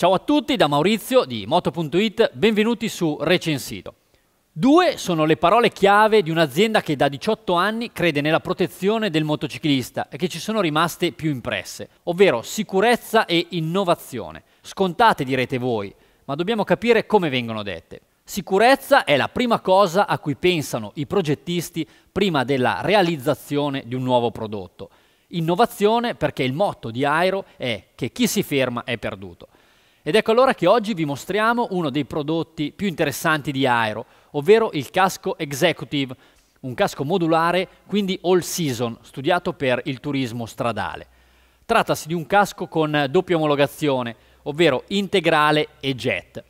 Ciao a tutti da Maurizio di Moto.it, benvenuti su Recensito. Due sono le parole chiave di un'azienda che da 18 anni crede nella protezione del motociclista e che ci sono rimaste più impresse, ovvero sicurezza e innovazione. Scontate direte voi, ma dobbiamo capire come vengono dette. Sicurezza è la prima cosa a cui pensano i progettisti prima della realizzazione di un nuovo prodotto. Innovazione perché il motto di Aero è che chi si ferma è perduto. Ed ecco allora che oggi vi mostriamo uno dei prodotti più interessanti di Aero, ovvero il casco Executive, un casco modulare, quindi all season, studiato per il turismo stradale. Trattasi di un casco con doppia omologazione, ovvero integrale e jet.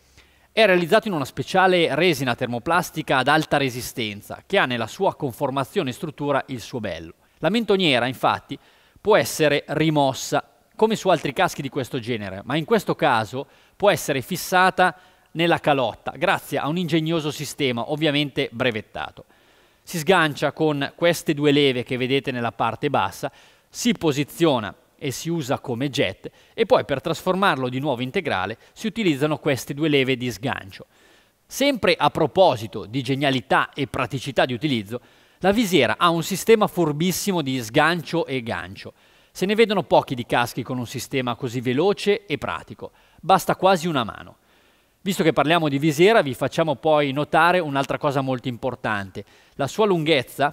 È realizzato in una speciale resina termoplastica ad alta resistenza, che ha nella sua conformazione e struttura il suo bello. La mentoniera, infatti, può essere rimossa come su altri caschi di questo genere, ma in questo caso può essere fissata nella calotta grazie a un ingegnoso sistema, ovviamente brevettato. Si sgancia con queste due leve che vedete nella parte bassa, si posiziona e si usa come jet e poi per trasformarlo di nuovo integrale si utilizzano queste due leve di sgancio. Sempre a proposito di genialità e praticità di utilizzo, la visiera ha un sistema furbissimo di sgancio e gancio. Se ne vedono pochi di caschi con un sistema così veloce e pratico, basta quasi una mano. Visto che parliamo di visiera, vi facciamo poi notare un'altra cosa molto importante. La sua lunghezza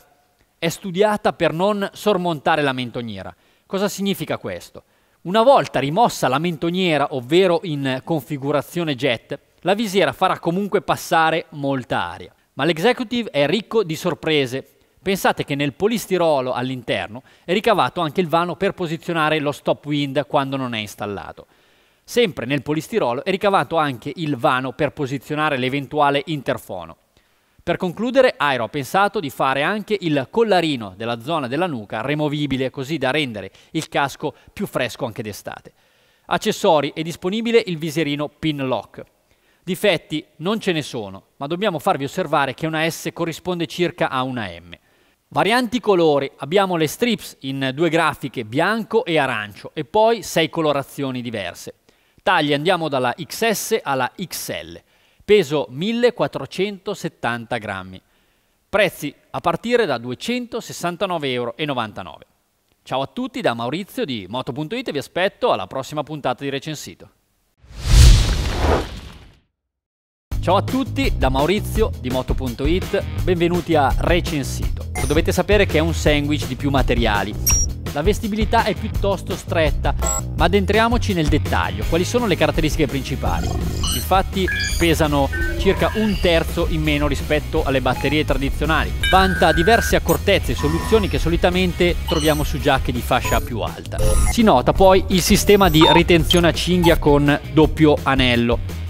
è studiata per non sormontare la mentoniera. Cosa significa questo? Una volta rimossa la mentoniera, ovvero in configurazione jet, la visiera farà comunque passare molta aria. Ma l'executive è ricco di sorprese Pensate che nel polistirolo all'interno è ricavato anche il vano per posizionare lo stop wind quando non è installato. Sempre nel polistirolo è ricavato anche il vano per posizionare l'eventuale interfono. Per concludere, Aero ha pensato di fare anche il collarino della zona della nuca removibile, così da rendere il casco più fresco anche d'estate. Accessori è disponibile il visierino pin lock. Difetti non ce ne sono, ma dobbiamo farvi osservare che una S corrisponde circa a una M. Varianti colori, abbiamo le strips in due grafiche bianco e arancio e poi sei colorazioni diverse. Tagli andiamo dalla XS alla XL, peso 1470 grammi, prezzi a partire da 269,99 euro. Ciao a tutti da Maurizio di Moto.it e vi aspetto alla prossima puntata di Recensito. Ciao a tutti da Maurizio di Moto.it, benvenuti a Recensito Ecco, dovete sapere che è un sandwich di più materiali. La vestibilità è piuttosto stretta, ma addentriamoci nel dettaglio. Quali sono le caratteristiche principali? Infatti pesano circa un terzo in meno rispetto alle batterie tradizionali. Vanta diverse accortezze e soluzioni che solitamente troviamo su giacche di fascia più alta. Si nota poi il sistema di ritenzione a cinghia con doppio anello